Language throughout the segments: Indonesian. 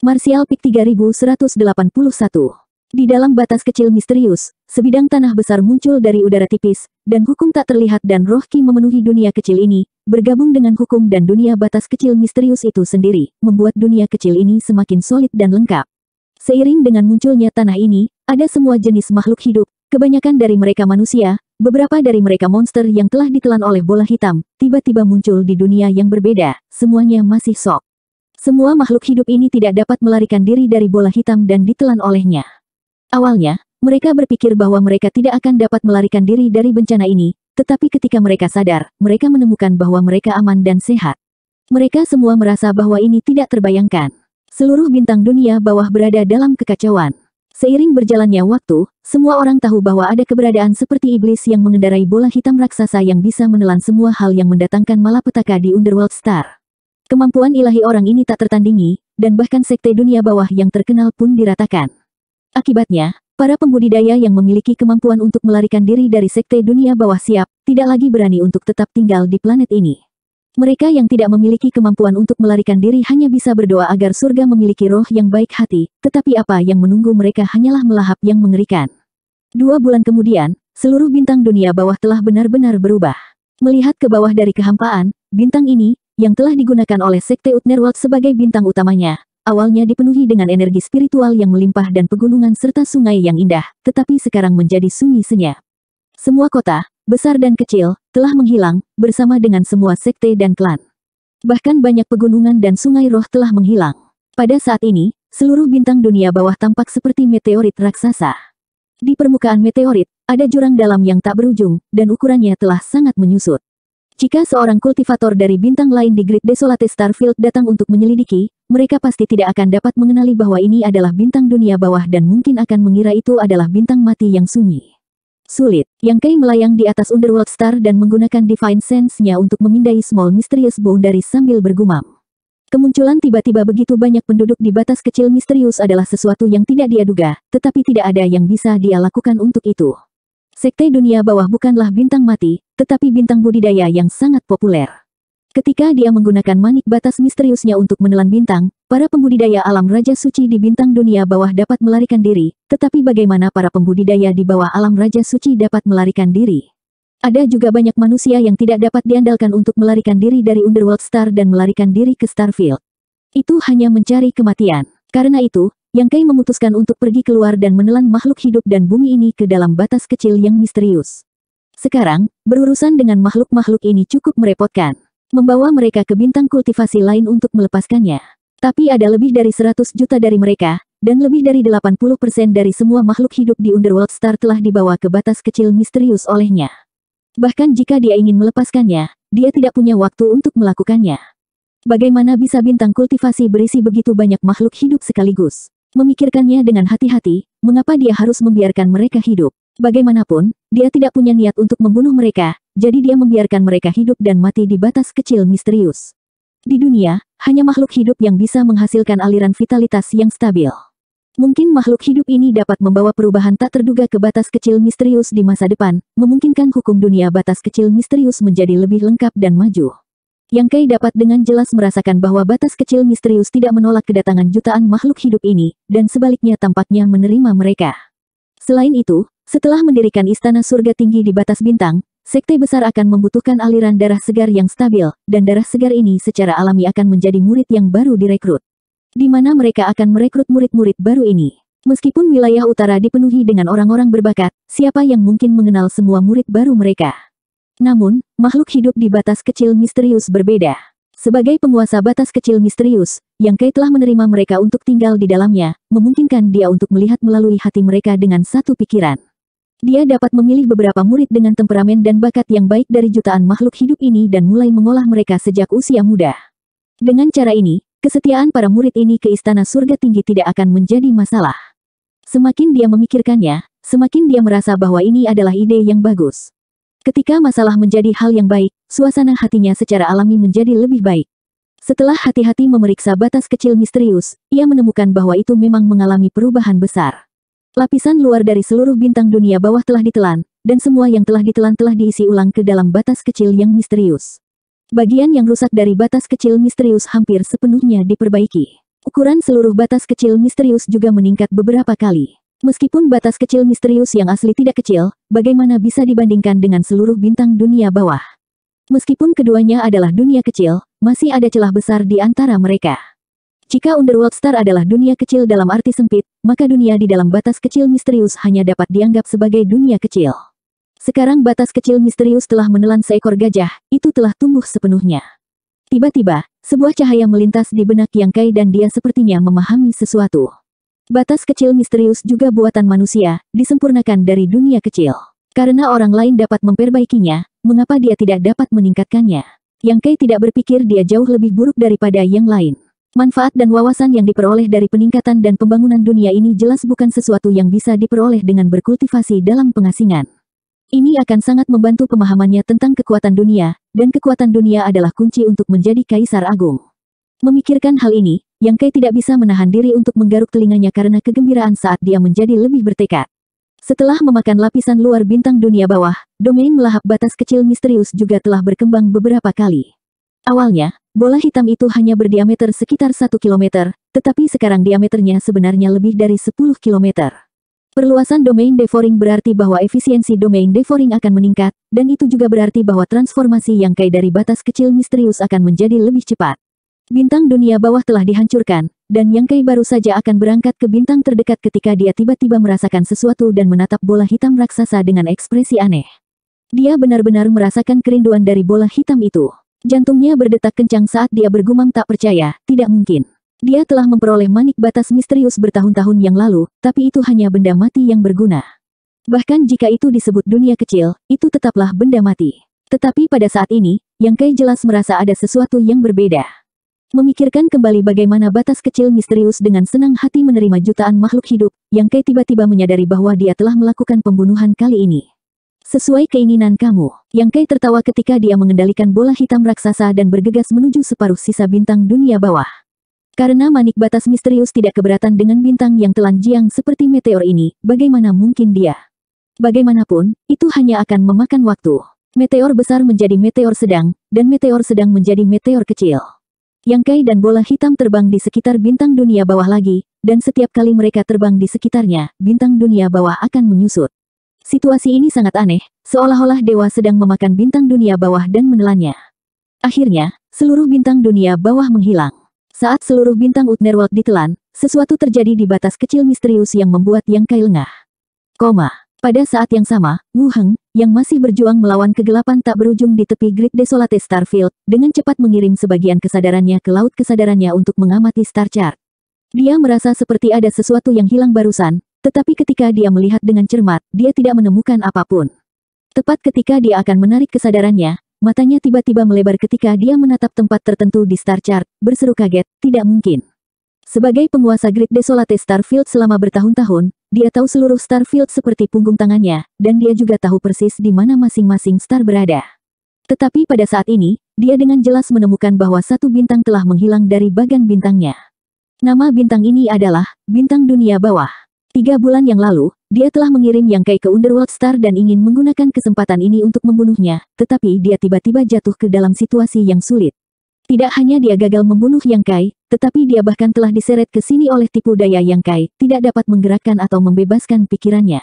Martial Peak 3181. Di dalam batas kecil misterius, sebidang tanah besar muncul dari udara tipis, dan hukum tak terlihat dan roh ki memenuhi dunia kecil ini, bergabung dengan hukum dan dunia batas kecil misterius itu sendiri, membuat dunia kecil ini semakin solid dan lengkap. Seiring dengan munculnya tanah ini, ada semua jenis makhluk hidup, kebanyakan dari mereka manusia, beberapa dari mereka monster yang telah ditelan oleh bola hitam, tiba-tiba muncul di dunia yang berbeda, semuanya masih sok. Semua makhluk hidup ini tidak dapat melarikan diri dari bola hitam dan ditelan olehnya. Awalnya, mereka berpikir bahwa mereka tidak akan dapat melarikan diri dari bencana ini, tetapi ketika mereka sadar, mereka menemukan bahwa mereka aman dan sehat. Mereka semua merasa bahwa ini tidak terbayangkan. Seluruh bintang dunia bawah berada dalam kekacauan. Seiring berjalannya waktu, semua orang tahu bahwa ada keberadaan seperti iblis yang mengendarai bola hitam raksasa yang bisa menelan semua hal yang mendatangkan malapetaka di Underworld Star. Kemampuan ilahi orang ini tak tertandingi, dan bahkan sekte dunia bawah yang terkenal pun diratakan. Akibatnya, para pembudidaya yang memiliki kemampuan untuk melarikan diri dari sekte dunia bawah siap, tidak lagi berani untuk tetap tinggal di planet ini. Mereka yang tidak memiliki kemampuan untuk melarikan diri hanya bisa berdoa agar surga memiliki roh yang baik hati, tetapi apa yang menunggu mereka hanyalah melahap yang mengerikan. Dua bulan kemudian, seluruh bintang dunia bawah telah benar-benar berubah. Melihat ke bawah dari kehampaan, bintang ini, yang telah digunakan oleh Sekte Utnerwald sebagai bintang utamanya. Awalnya dipenuhi dengan energi spiritual yang melimpah dan pegunungan serta sungai yang indah, tetapi sekarang menjadi sunyi senyap. Semua kota, besar dan kecil, telah menghilang, bersama dengan semua sekte dan klan. Bahkan banyak pegunungan dan sungai roh telah menghilang. Pada saat ini, seluruh bintang dunia bawah tampak seperti meteorit raksasa. Di permukaan meteorit, ada jurang dalam yang tak berujung, dan ukurannya telah sangat menyusut. Jika seorang kultivator dari bintang lain di Great Desolate Starfield datang untuk menyelidiki, mereka pasti tidak akan dapat mengenali bahwa ini adalah bintang dunia bawah dan mungkin akan mengira itu adalah bintang mati yang sunyi. Sulit, yang Kai melayang di atas Underworld Star dan menggunakan Divine Sense-nya untuk memindai Small Mysterious dari sambil bergumam. Kemunculan tiba-tiba begitu banyak penduduk di batas kecil misterius adalah sesuatu yang tidak dia duga, tetapi tidak ada yang bisa dia lakukan untuk itu. Sekte dunia bawah bukanlah bintang mati, tetapi bintang budidaya yang sangat populer. Ketika dia menggunakan manik batas misteriusnya untuk menelan bintang, para pembudidaya alam Raja Suci di bintang dunia bawah dapat melarikan diri, tetapi bagaimana para pembudidaya di bawah alam Raja Suci dapat melarikan diri? Ada juga banyak manusia yang tidak dapat diandalkan untuk melarikan diri dari Underworld Star dan melarikan diri ke Starfield. Itu hanya mencari kematian. Karena itu, yang Kai memutuskan untuk pergi keluar dan menelan makhluk hidup dan bumi ini ke dalam batas kecil yang misterius. Sekarang, berurusan dengan makhluk-makhluk ini cukup merepotkan. Membawa mereka ke bintang kultivasi lain untuk melepaskannya. Tapi ada lebih dari 100 juta dari mereka, dan lebih dari 80% dari semua makhluk hidup di Underworld Star telah dibawa ke batas kecil misterius olehnya. Bahkan jika dia ingin melepaskannya, dia tidak punya waktu untuk melakukannya. Bagaimana bisa bintang kultivasi berisi begitu banyak makhluk hidup sekaligus? Memikirkannya dengan hati-hati, mengapa dia harus membiarkan mereka hidup. Bagaimanapun, dia tidak punya niat untuk membunuh mereka, jadi dia membiarkan mereka hidup dan mati di batas kecil misterius. Di dunia, hanya makhluk hidup yang bisa menghasilkan aliran vitalitas yang stabil. Mungkin makhluk hidup ini dapat membawa perubahan tak terduga ke batas kecil misterius di masa depan, memungkinkan hukum dunia batas kecil misterius menjadi lebih lengkap dan maju. Yang Kei dapat dengan jelas merasakan bahwa batas kecil misterius tidak menolak kedatangan jutaan makhluk hidup ini, dan sebaliknya tampaknya menerima mereka. Selain itu, setelah mendirikan istana surga tinggi di batas bintang, sekte besar akan membutuhkan aliran darah segar yang stabil, dan darah segar ini secara alami akan menjadi murid yang baru direkrut. Di mana mereka akan merekrut murid-murid baru ini. Meskipun wilayah utara dipenuhi dengan orang-orang berbakat, siapa yang mungkin mengenal semua murid baru mereka? Namun, makhluk hidup di batas kecil misterius berbeda. Sebagai penguasa batas kecil misterius, yang Kay telah menerima mereka untuk tinggal di dalamnya, memungkinkan dia untuk melihat melalui hati mereka dengan satu pikiran. Dia dapat memilih beberapa murid dengan temperamen dan bakat yang baik dari jutaan makhluk hidup ini dan mulai mengolah mereka sejak usia muda. Dengan cara ini, kesetiaan para murid ini ke istana surga tinggi tidak akan menjadi masalah. Semakin dia memikirkannya, semakin dia merasa bahwa ini adalah ide yang bagus. Ketika masalah menjadi hal yang baik, suasana hatinya secara alami menjadi lebih baik. Setelah hati-hati memeriksa batas kecil misterius, ia menemukan bahwa itu memang mengalami perubahan besar. Lapisan luar dari seluruh bintang dunia bawah telah ditelan, dan semua yang telah ditelan telah diisi ulang ke dalam batas kecil yang misterius. Bagian yang rusak dari batas kecil misterius hampir sepenuhnya diperbaiki. Ukuran seluruh batas kecil misterius juga meningkat beberapa kali. Meskipun batas kecil misterius yang asli tidak kecil, bagaimana bisa dibandingkan dengan seluruh bintang dunia bawah? Meskipun keduanya adalah dunia kecil, masih ada celah besar di antara mereka. Jika Underworld Star adalah dunia kecil dalam arti sempit, maka dunia di dalam batas kecil misterius hanya dapat dianggap sebagai dunia kecil. Sekarang batas kecil misterius telah menelan seekor gajah, itu telah tumbuh sepenuhnya. Tiba-tiba, sebuah cahaya melintas di benak Yang Kai dan dia sepertinya memahami sesuatu. Batas kecil misterius juga buatan manusia, disempurnakan dari dunia kecil. Karena orang lain dapat memperbaikinya, mengapa dia tidak dapat meningkatkannya? Yang Kei tidak berpikir dia jauh lebih buruk daripada yang lain. Manfaat dan wawasan yang diperoleh dari peningkatan dan pembangunan dunia ini jelas bukan sesuatu yang bisa diperoleh dengan berkultivasi dalam pengasingan. Ini akan sangat membantu pemahamannya tentang kekuatan dunia, dan kekuatan dunia adalah kunci untuk menjadi kaisar agung. Memikirkan hal ini, yang Kai tidak bisa menahan diri untuk menggaruk telinganya karena kegembiraan saat dia menjadi lebih bertekad. Setelah memakan lapisan luar bintang dunia bawah, domain melahap batas kecil misterius juga telah berkembang beberapa kali. Awalnya, bola hitam itu hanya berdiameter sekitar 1 km, tetapi sekarang diameternya sebenarnya lebih dari 10 km. Perluasan domain devouring berarti bahwa efisiensi domain devouring akan meningkat, dan itu juga berarti bahwa transformasi yang Kai dari batas kecil misterius akan menjadi lebih cepat. Bintang dunia bawah telah dihancurkan, dan Yang Kai baru saja akan berangkat ke bintang terdekat ketika dia tiba-tiba merasakan sesuatu dan menatap bola hitam raksasa dengan ekspresi aneh. Dia benar-benar merasakan kerinduan dari bola hitam itu. Jantungnya berdetak kencang saat dia bergumam tak percaya, tidak mungkin. Dia telah memperoleh manik batas misterius bertahun-tahun yang lalu, tapi itu hanya benda mati yang berguna. Bahkan jika itu disebut dunia kecil, itu tetaplah benda mati. Tetapi pada saat ini, Yang Kai jelas merasa ada sesuatu yang berbeda. Memikirkan kembali bagaimana batas kecil misterius dengan senang hati menerima jutaan makhluk hidup, yang Kay tiba-tiba menyadari bahwa dia telah melakukan pembunuhan kali ini. Sesuai keinginan kamu, yang Kai tertawa ketika dia mengendalikan bola hitam raksasa dan bergegas menuju separuh sisa bintang dunia bawah. Karena manik batas misterius tidak keberatan dengan bintang yang telanjang seperti meteor ini, bagaimana mungkin dia? Bagaimanapun, itu hanya akan memakan waktu. Meteor besar menjadi meteor sedang, dan meteor sedang menjadi meteor kecil. Yang Kai dan bola hitam terbang di sekitar bintang dunia bawah lagi, dan setiap kali mereka terbang di sekitarnya, bintang dunia bawah akan menyusut. Situasi ini sangat aneh, seolah-olah dewa sedang memakan bintang dunia bawah dan menelannya. Akhirnya, seluruh bintang dunia bawah menghilang. Saat seluruh bintang Utnerwald ditelan, sesuatu terjadi di batas kecil misterius yang membuat Yang Kai lengah. Koma. Pada saat yang sama, Wu Heng, yang masih berjuang melawan kegelapan tak berujung di tepi grid desolate Starfield, dengan cepat mengirim sebagian kesadarannya ke laut kesadarannya untuk mengamati Star Chart. Dia merasa seperti ada sesuatu yang hilang barusan, tetapi ketika dia melihat dengan cermat, dia tidak menemukan apapun. Tepat ketika dia akan menarik kesadarannya, matanya tiba-tiba melebar ketika dia menatap tempat tertentu di Star Chart, berseru kaget, tidak mungkin. Sebagai penguasa grid desolate Starfield selama bertahun-tahun, dia tahu seluruh Starfield seperti punggung tangannya, dan dia juga tahu persis di mana masing-masing star berada. Tetapi pada saat ini, dia dengan jelas menemukan bahwa satu bintang telah menghilang dari bagan bintangnya. Nama bintang ini adalah Bintang Dunia Bawah. Tiga bulan yang lalu, dia telah mengirim yang Kai ke Underworld Star dan ingin menggunakan kesempatan ini untuk membunuhnya, tetapi dia tiba-tiba jatuh ke dalam situasi yang sulit. Tidak hanya dia gagal membunuh Yang Kai, tetapi dia bahkan telah diseret ke sini oleh tipu daya Yang Kai, tidak dapat menggerakkan atau membebaskan pikirannya.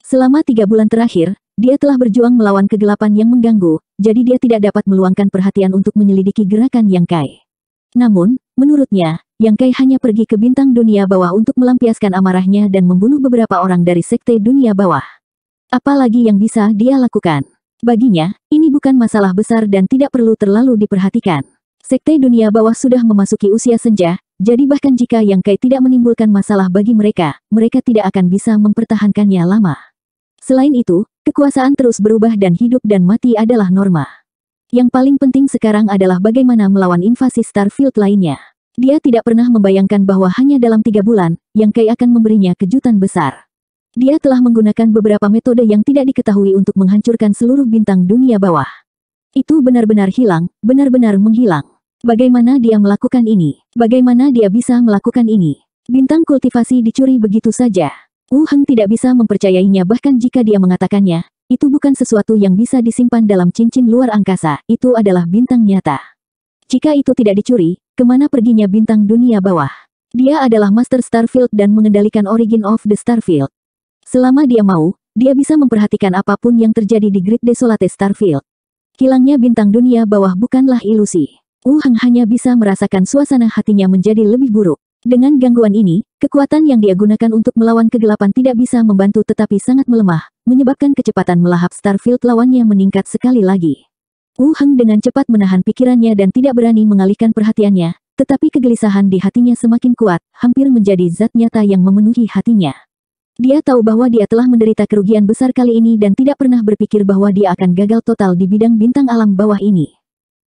Selama tiga bulan terakhir, dia telah berjuang melawan kegelapan yang mengganggu, jadi dia tidak dapat meluangkan perhatian untuk menyelidiki gerakan Yang Kai. Namun, menurutnya, Yang Kai hanya pergi ke bintang dunia bawah untuk melampiaskan amarahnya dan membunuh beberapa orang dari sekte dunia bawah. Apalagi yang bisa dia lakukan? Baginya, ini bukan masalah besar dan tidak perlu terlalu diperhatikan. Sekte dunia bawah sudah memasuki usia senja, jadi bahkan jika Yang Kai tidak menimbulkan masalah bagi mereka, mereka tidak akan bisa mempertahankannya lama. Selain itu, kekuasaan terus berubah dan hidup dan mati adalah norma. Yang paling penting sekarang adalah bagaimana melawan invasi Starfield lainnya. Dia tidak pernah membayangkan bahwa hanya dalam tiga bulan, Yang Kai akan memberinya kejutan besar. Dia telah menggunakan beberapa metode yang tidak diketahui untuk menghancurkan seluruh bintang dunia bawah. Itu benar-benar hilang, benar-benar menghilang. Bagaimana dia melakukan ini? Bagaimana dia bisa melakukan ini? Bintang kultivasi dicuri begitu saja. Wu Heng tidak bisa mempercayainya bahkan jika dia mengatakannya, itu bukan sesuatu yang bisa disimpan dalam cincin luar angkasa, itu adalah bintang nyata. Jika itu tidak dicuri, kemana perginya bintang dunia bawah? Dia adalah Master Starfield dan mengendalikan Origin of the Starfield. Selama dia mau, dia bisa memperhatikan apapun yang terjadi di Grid Desolate Starfield. Hilangnya bintang dunia bawah bukanlah ilusi. Wu Hang hanya bisa merasakan suasana hatinya menjadi lebih buruk. Dengan gangguan ini, kekuatan yang dia gunakan untuk melawan kegelapan tidak bisa membantu tetapi sangat melemah, menyebabkan kecepatan melahap Starfield lawannya meningkat sekali lagi. Wu Hang dengan cepat menahan pikirannya dan tidak berani mengalihkan perhatiannya, tetapi kegelisahan di hatinya semakin kuat, hampir menjadi zat nyata yang memenuhi hatinya. Dia tahu bahwa dia telah menderita kerugian besar kali ini dan tidak pernah berpikir bahwa dia akan gagal total di bidang bintang alam bawah ini.